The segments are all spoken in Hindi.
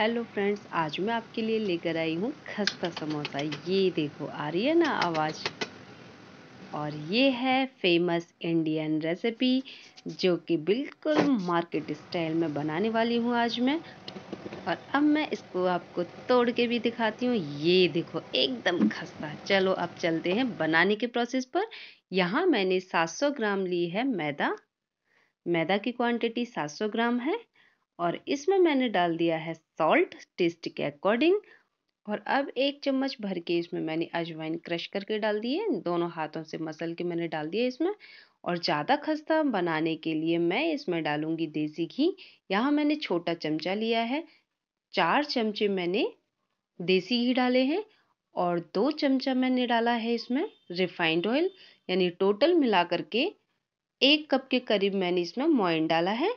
हेलो फ्रेंड्स आज मैं आपके लिए लेकर आई हूँ खस्ता समोसा ये देखो आ रही है ना आवाज़ और ये है फेमस इंडियन रेसिपी जो कि बिल्कुल मार्केट स्टाइल में बनाने वाली हूँ आज मैं और अब मैं इसको आपको तोड़ के भी दिखाती हूँ ये देखो एकदम खस्ता चलो अब चलते हैं बनाने के प्रोसेस पर यहाँ मैंने 700 ग्राम ली है मैदा मैदा की क्वांटिटी 700 ग्राम है और इसमें मैंने डाल दिया है सॉल्ट टेस्ट के अकॉर्डिंग और अब एक चम्मच भर के इसमें मैंने अजवाइन क्रश करके डाल दिए दोनों हाथों से मसल के मैंने डाल दिए इसमें और ज़्यादा खस्ता बनाने के लिए मैं इसमें डालूंगी देसी घी यहाँ मैंने छोटा चमचा लिया है चार चमचे मैंने देसी घी डाले हैं और दो चमचा मैंने डाला है इसमें रिफाइंड ऑयल यानी टोटल मिला करके एक कप के करीब मैंने इसमें मोइन डाला है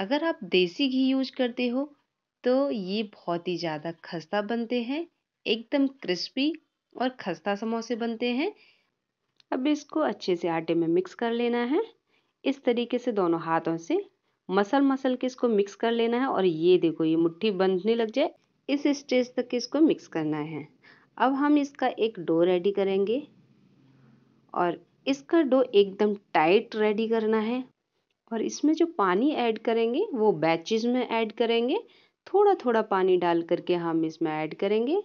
अगर आप देसी घी यूज करते हो तो ये बहुत ही ज़्यादा खस्ता बनते हैं एकदम क्रिस्पी और खस्ता समोसे बनते हैं अब इसको अच्छे से आटे में मिक्स कर लेना है इस तरीके से दोनों हाथों से मसल मसल के इसको मिक्स कर लेना है और ये देखो ये मुट्ठी बंधने लग जाए इस स्टेज तक इसको मिक्स करना है अब हम इसका एक डो रेडी करेंगे और इसका डो एकदम टाइट रेडी करना है और इसमें जो पानी ऐड करेंगे वो बैचेस में ऐड करेंगे थोड़ा थोड़ा पानी डाल करके हम इसमें ऐड करेंगे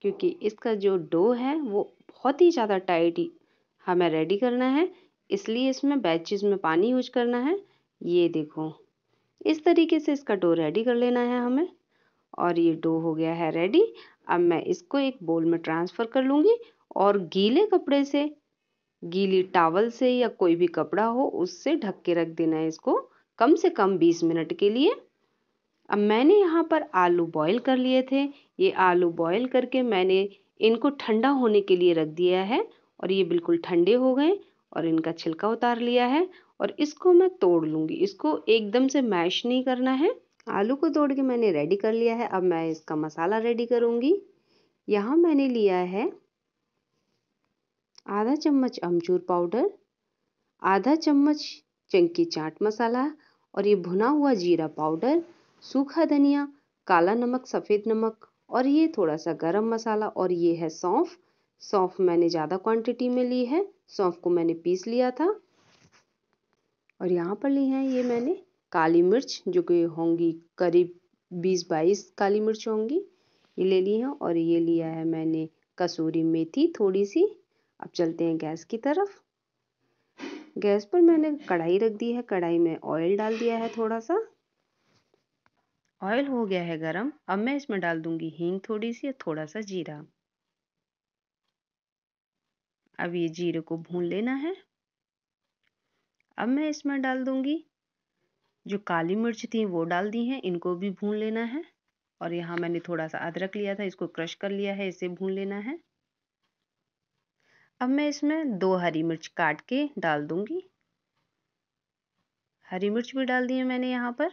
क्योंकि इसका जो डो है वो बहुत ही ज़्यादा टाइट हमें रेडी करना है इसलिए इसमें बैचेस में पानी यूज करना है ये देखो इस तरीके से इसका डो रेडी कर लेना है हमें और ये डो हो गया है रेडी अब मैं इसको एक बोल में ट्रांसफ़र कर लूँगी और गीले कपड़े से गीली टावल से या कोई भी कपड़ा हो उससे ढक के रख देना है इसको कम से कम बीस मिनट के लिए अब मैंने यहाँ पर आलू बॉईल कर लिए थे ये आलू बॉईल करके मैंने इनको ठंडा होने के लिए रख दिया है और ये बिल्कुल ठंडे हो गए और इनका छिलका उतार लिया है और इसको मैं तोड़ लूँगी इसको एकदम से मैश नहीं करना है आलू को तोड़ के मैंने रेडी कर लिया है अब मैं इसका मसाला रेडी करूँगी यहाँ मैंने लिया है आधा चम्मच अमचूर पाउडर आधा चम्मच चंकी चाट मसाला और ये भुना हुआ जीरा पाउडर सूखा धनिया काला नमक सफ़ेद नमक और ये थोड़ा सा गरम मसाला और ये है सौंफ सौंफ मैंने ज़्यादा क्वांटिटी में ली है सौंफ को मैंने पीस लिया था और यहाँ पर ली है ये मैंने काली मिर्च जो कि होंगी करीब बीस बाईस काली मिर्च होंगी ये ले ली है और ये लिया है मैंने कसूरी मेथी थोड़ी सी अब चलते हैं गैस की तरफ गैस पर मैंने कढ़ाई रख दी है कढ़ाई में ऑयल डाल दिया है थोड़ा सा ऑयल हो गया है गरम अब मैं इसमें डाल दूंगी हींग थोड़ी सी और थोड़ा सा जीरा अब ये जीरे को भून लेना है अब मैं इसमें डाल दूंगी जो काली मिर्च थी वो डाल दी है इनको भी भून लेना है और यहाँ मैंने थोड़ा सा अदरक लिया था इसको क्रश कर लिया है इसे भून लेना है अब मैं इसमें दो हरी मिर्च काट के डाल दूंगी हरी मिर्च भी डाल दी है मैंने यहाँ पर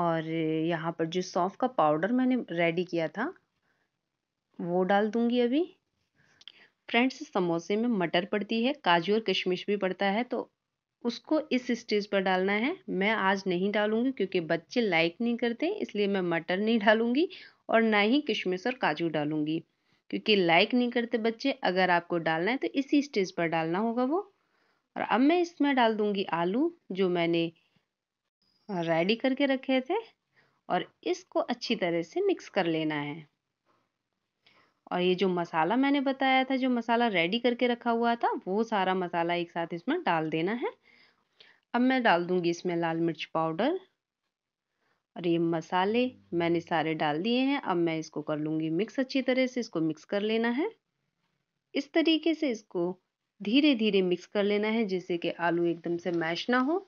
और यहाँ पर जो सौंफ का पाउडर मैंने रेडी किया था वो डाल दूंगी अभी फ्रेंड्स समोसे में मटर पड़ती है काजू और किशमिश भी पड़ता है तो उसको इस स्टेज पर डालना है मैं आज नहीं डालूंगी क्योंकि बच्चे लाइक नहीं करते इसलिए मैं मटर नहीं डालूंगी और ना ही किशमिश और काजू डालूंगी क्योंकि लाइक नहीं करते बच्चे अगर आपको डालना है तो इसी स्टेज पर डालना होगा वो और अब मैं इसमें डाल दूंगी आलू जो मैंने रेडी करके रखे थे और इसको अच्छी तरह से मिक्स कर लेना है और ये जो मसाला मैंने बताया था जो मसाला रेडी करके रखा हुआ था वो सारा मसाला एक साथ इसमें डाल देना है अब मैं डाल दूंगी इसमें लाल मिर्च पाउडर और ये मसाले मैंने सारे डाल दिए हैं अब मैं इसको कर लूँगी मिक्स अच्छी तरह से इसको मिक्स कर लेना है इस तरीके से इसको धीरे धीरे मिक्स कर लेना है जिससे कि आलू एकदम से मैश ना हो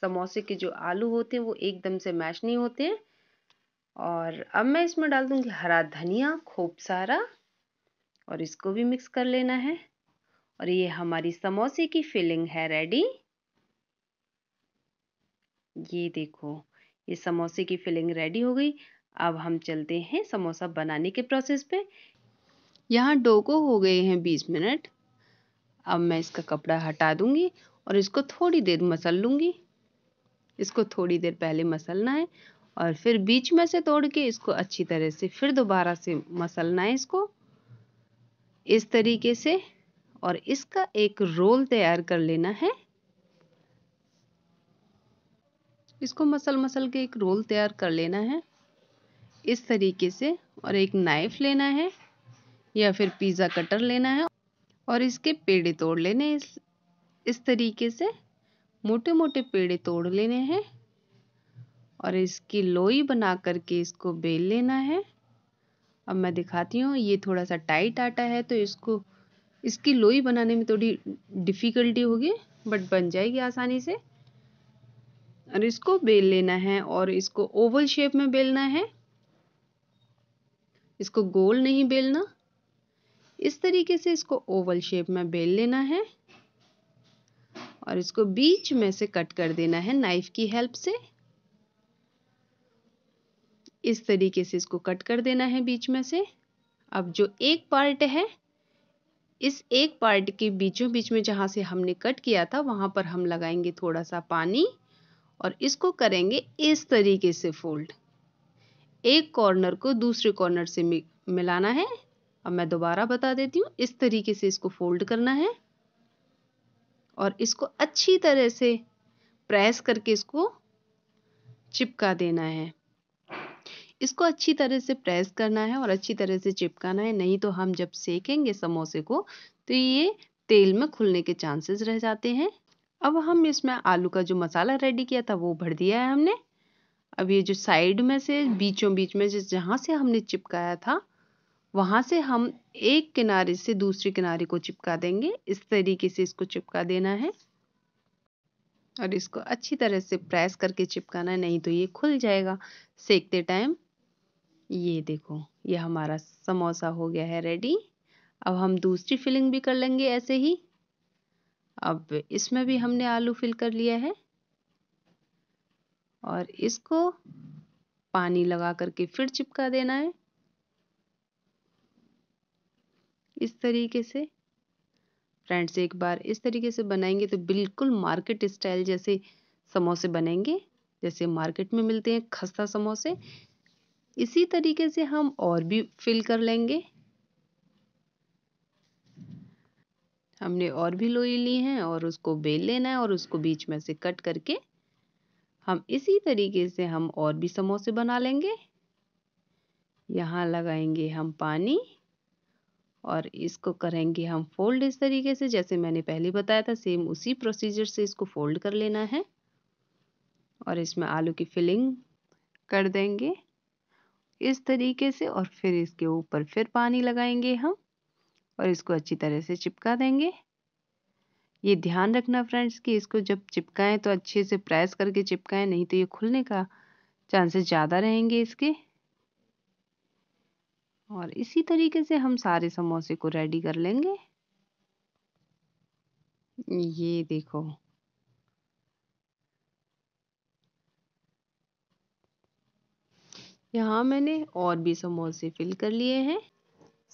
समोसे के जो आलू होते हैं वो एकदम से मैश नहीं होते हैं और अब मैं इसमें डाल दूँगी हरा धनिया खूब सारा और इसको भी मिक्स कर लेना है और ये हमारी समोसे की फिलिंग है रेडी ये देखो ये समोसे की फिलिंग रेडी हो गई अब हम चलते हैं समोसा बनाने के प्रोसेस पे यहाँ डोको हो गए हैं बीस मिनट अब मैं इसका कपड़ा हटा दूंगी और इसको थोड़ी देर मसल लूँगी इसको थोड़ी देर पहले मसलना है और फिर बीच में से तोड़ के इसको अच्छी तरह से फिर दोबारा से मसलना है इसको इस तरीके से और इसका एक रोल तैयार कर लेना है इसको मसल मसल के एक रोल तैयार कर लेना है इस तरीके से और एक नाइफ लेना है या फिर पिज़्ज़ा कटर लेना है और इसके पेड़े तोड़ लेने इस इस तरीके से मोटे मोटे पेड़े तोड़ लेने हैं और इसकी लोई बना करके इसको बेल लेना है अब मैं दिखाती हूँ ये थोड़ा सा टाइट आटा है तो इसको इसकी लोई बनाने में थोड़ी डिफ़िकल्टी होगी बट बन जाएगी आसानी से और इसको बेल लेना है और इसको ओवल शेप में बेलना है इसको गोल नहीं बेलना इस तरीके से इसको ओवल शेप में बेल लेना है और इसको बीच में से कट कर देना है नाइफ की हेल्प से इस तरीके से इसको कट कर देना है बीच में से अब जो एक पार्ट है इस एक पार्ट के बीचों बीच में जहां से हमने कट किया था वहां पर हम लगाएंगे थोड़ा सा पानी और इसको करेंगे इस तरीके से फोल्ड एक कॉर्नर को दूसरे कॉर्नर से मिलाना है अब मैं दोबारा बता देती हूँ इस तरीके से इसको फोल्ड करना है और इसको अच्छी तरह से प्रेस करके इसको चिपका देना है इसको अच्छी तरह से प्रेस करना है और अच्छी तरह से चिपकाना है नहीं तो हम जब सेकेंगे समोसे को तो ये तेल में खुलने के चांसेस रह जाते हैं अब हम इसमें आलू का जो मसाला रेडी किया था वो भर दिया है हमने अब ये जो साइड में से बीचों बीच में जिस जहाँ से हमने चिपकाया था वहाँ से हम एक किनारे से दूसरे किनारे को चिपका देंगे इस तरीके से इसको चिपका देना है और इसको अच्छी तरह से प्रेस करके चिपकाना है नहीं तो ये खुल जाएगा सेकते टाइम ये देखो ये हमारा समोसा हो गया है रेडी अब हम दूसरी फिलिंग भी कर लेंगे ऐसे ही अब इसमें भी हमने आलू फिल कर लिया है और इसको पानी लगा करके फिर चिपका देना है इस तरीके से फ्रेंड्स एक बार इस तरीके से बनाएंगे तो बिल्कुल मार्केट स्टाइल जैसे समोसे बनेंगे जैसे मार्केट में मिलते हैं खस्ता समोसे इसी तरीके से हम और भी फिल कर लेंगे हमने और भी लोई ली हैं और उसको बेल लेना है और उसको बीच में से कट करके हम इसी तरीके से हम और भी समोसे बना लेंगे यहाँ लगाएंगे हम पानी और इसको करेंगे हम फोल्ड इस तरीके से जैसे मैंने पहले बताया था सेम उसी प्रोसीजर से इसको फोल्ड कर लेना है और इसमें आलू की फिलिंग कर देंगे इस तरीके से और फिर इसके ऊपर फिर पानी लगाएंगे हम और इसको अच्छी तरह से चिपका देंगे ये ध्यान रखना फ्रेंड्स कि इसको जब चिपकाएं तो अच्छे से प्रेस करके चिपकाएं नहीं तो ये खुलने का चांसेस ज़्यादा रहेंगे इसके और इसी तरीके से हम सारे समोसे को रेडी कर लेंगे ये देखो यहाँ मैंने और भी समोसे फिल कर लिए हैं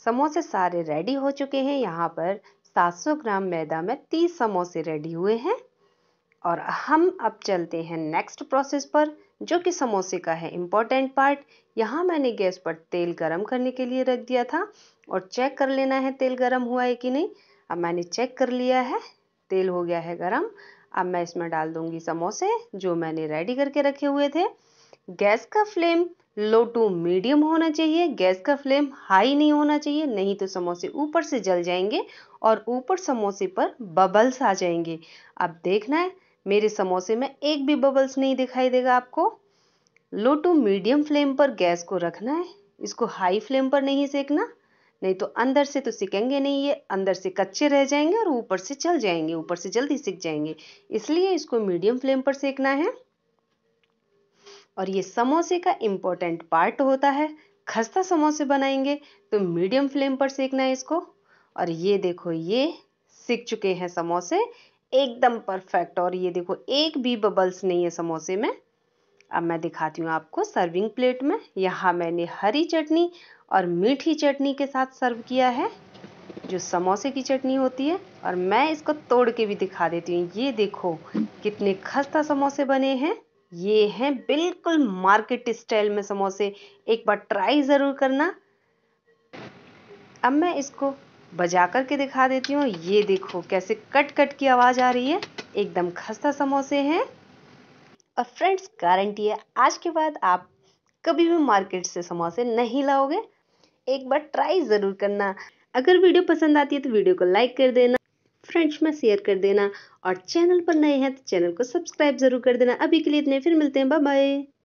समोसे सारे रेडी हो चुके हैं यहाँ पर 700 ग्राम मैदा में 30 समोसे रेडी हुए हैं और हम अब चलते हैं नेक्स्ट प्रोसेस पर जो कि समोसे का है इम्पोर्टेंट पार्ट यहाँ मैंने गैस पर तेल गरम करने के लिए रख दिया था और चेक कर लेना है तेल गरम हुआ है कि नहीं अब मैंने चेक कर लिया है तेल हो गया है गरम अब मैं इसमें डाल दूंगी समोसे जो मैंने रेडी करके रखे हुए थे गैस का फ्लेम लो टू मीडियम होना चाहिए गैस का फ्लेम हाई नहीं होना चाहिए नहीं तो समोसे ऊपर से जल जाएंगे और ऊपर समोसे पर बबल्स आ जाएंगे अब देखना है मेरे समोसे में एक भी बबल्स नहीं दिखाई देगा आपको लो टू मीडियम फ्लेम पर गैस को रखना है इसको हाई फ्लेम पर नहीं सेकना नहीं तो अंदर से तो सिकेंगे नहीं ये अंदर से कच्चे रह जाएंगे और ऊपर से चल जाएंगे ऊपर से जल्दी सिक जाएंगे इसलिए इसको मीडियम फ्लेम पर सेकना है और ये समोसे का इम्पोर्टेंट पार्ट होता है खस्ता समोसे बनाएंगे तो मीडियम फ्लेम पर सेकना है इसको और ये देखो ये सीख चुके हैं समोसे एकदम परफेक्ट और ये देखो एक भी बबल्स नहीं है समोसे में अब मैं दिखाती हूँ आपको सर्विंग प्लेट में यहाँ मैंने हरी चटनी और मीठी चटनी के साथ सर्व किया है जो समोसे की चटनी होती है और मैं इसको तोड़ के भी दिखा देती हूँ ये देखो कितने खस्ता समोसे बने हैं ये हैं बिल्कुल मार्केट स्टाइल में समोसे एक बार ट्राई ज़रूर करना अब मैं इसको बजा करके दिखा देती हूँ ये देखो कैसे कट कट की आवाज़ आ रही है एकदम खस्ता समोसे हैं और फ्रेंड्स गारंटी है आज के बाद आप कभी भी मार्केट से समोसे नहीं लाओगे एक बार ट्राई ज़रूर करना अगर वीडियो पसंद आती है तो वीडियो को लाइक कर देना फ्रेंड्स में शेयर कर देना और चैनल पर नए हैं तो चैनल को सब्सक्राइब जरूर कर देना अभी के लिए इतने फिर मिलते हैं बाय बाय